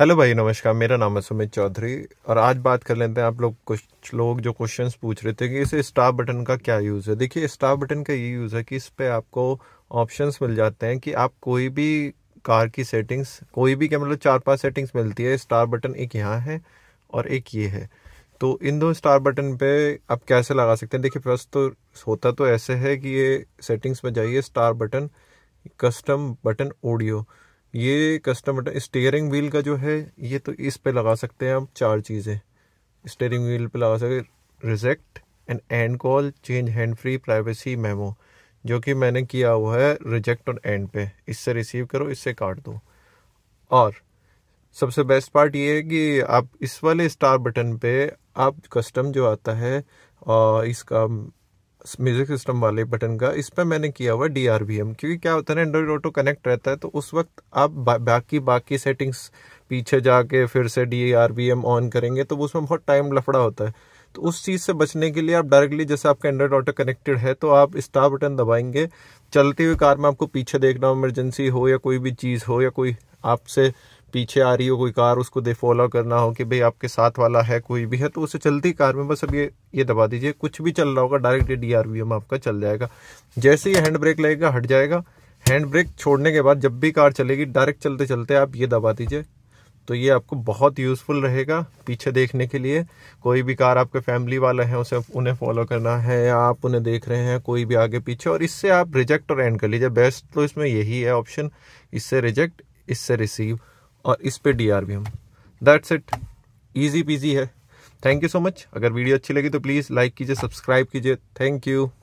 hello भाई नमस्कार मेरा नाम है सुमित चौधरी और आज बात कर लेते हैं आप लोग कुछ लोग जो क्वेश्चंस पूछ रहे थे कि इस स्टार बटन का क्या यूज़ है देखिए स्टार बटन का ये यूज़ है कि इस पर आपको ऑप्शंस मिल जाते हैं कि आप कोई भी कार की सेटिंग्स कोई भी क्या मतलब चार पांच सेटिंग्स मिलती है स्टार बटन एक यहाँ है और एक ये है तो इन दो स्टार बटन पे आप कैसे लगा सकते हैं देखिए फर्स्ट तो होता तो ऐसे है कि ये सेटिंग्स में जाइए star button custom button audio ये कस्टमर स्टेयरिंग व्हील का जो है ये तो इस पे लगा सकते हैं आप चार चीज़ें स्टेयरिंग व्हील पे लगा सकते reject and end call change hand free privacy memo जो कि मैंने किया हुआ है रिजेक्ट और एंड पे इससे रिसीव करो इससे काट दो और सबसे बेस्ट पार्ट ये है कि आप इस वाले स्टार बटन पे आप कस्टम जो आता है और इसका म्यूजिक सिस्टम वाले बटन का इस पर मैंने किया हुआ डी आर वी एम क्योंकि क्या होता है एंड्रॉइड ऑटो कनेक्ट रहता है तो उस वक्त आप बा, बाकी बाकी सेटिंग्स पीछे जाके फिर से D R V M on करेंगे तो उसमें बहुत टाइम लफड़ा होता है तो उस चीज़ से बचने के लिए आप डायरेक्टली जैसे आपका एंड्रॉइड ऑटो कनेक्टेड है तो आप स्टार बटन दबाएंगे चलती हुई कार में आपको पीछे देखना हो इमरजेंसी हो या कोई भी चीज़ हो या कोई आपसे पीछे आ रही हो कोई कार उसको दे फॉलो करना हो कि भाई आपके साथ वाला है कोई भी है तो उसे चलती कार में बस अब ये ये दबा दीजिए कुछ भी चल रहा होगा direct D R V M आपका चल जाएगा जैसे ही हैंड ब्रेक लगेगा हट जाएगा हैंड ब्रेक छोड़ने के बाद जब भी कार चलेगी डायरेक्ट चलते चलते आप ये दबा दीजिए तो ये आपको बहुत यूज़फुल रहेगा पीछे देखने के लिए कोई भी कार आपके फैमिली वाला है उसे उन्हें फॉलो करना है या आप उन्हें देख रहे हैं कोई भी आगे पीछे और इससे आप रिजेक्ट और एंड कर लीजिए बेस्ट तो इसमें यही है ऑप्शन इससे रिजेक्ट इससे रिसीव और इस पर डी आर हम दैट्स इट ईजी पीजी है थैंक यू सो मच अगर वीडियो अच्छी लगी तो प्लीज़ लाइक कीजिए सब्सक्राइब कीजिए थैंक यू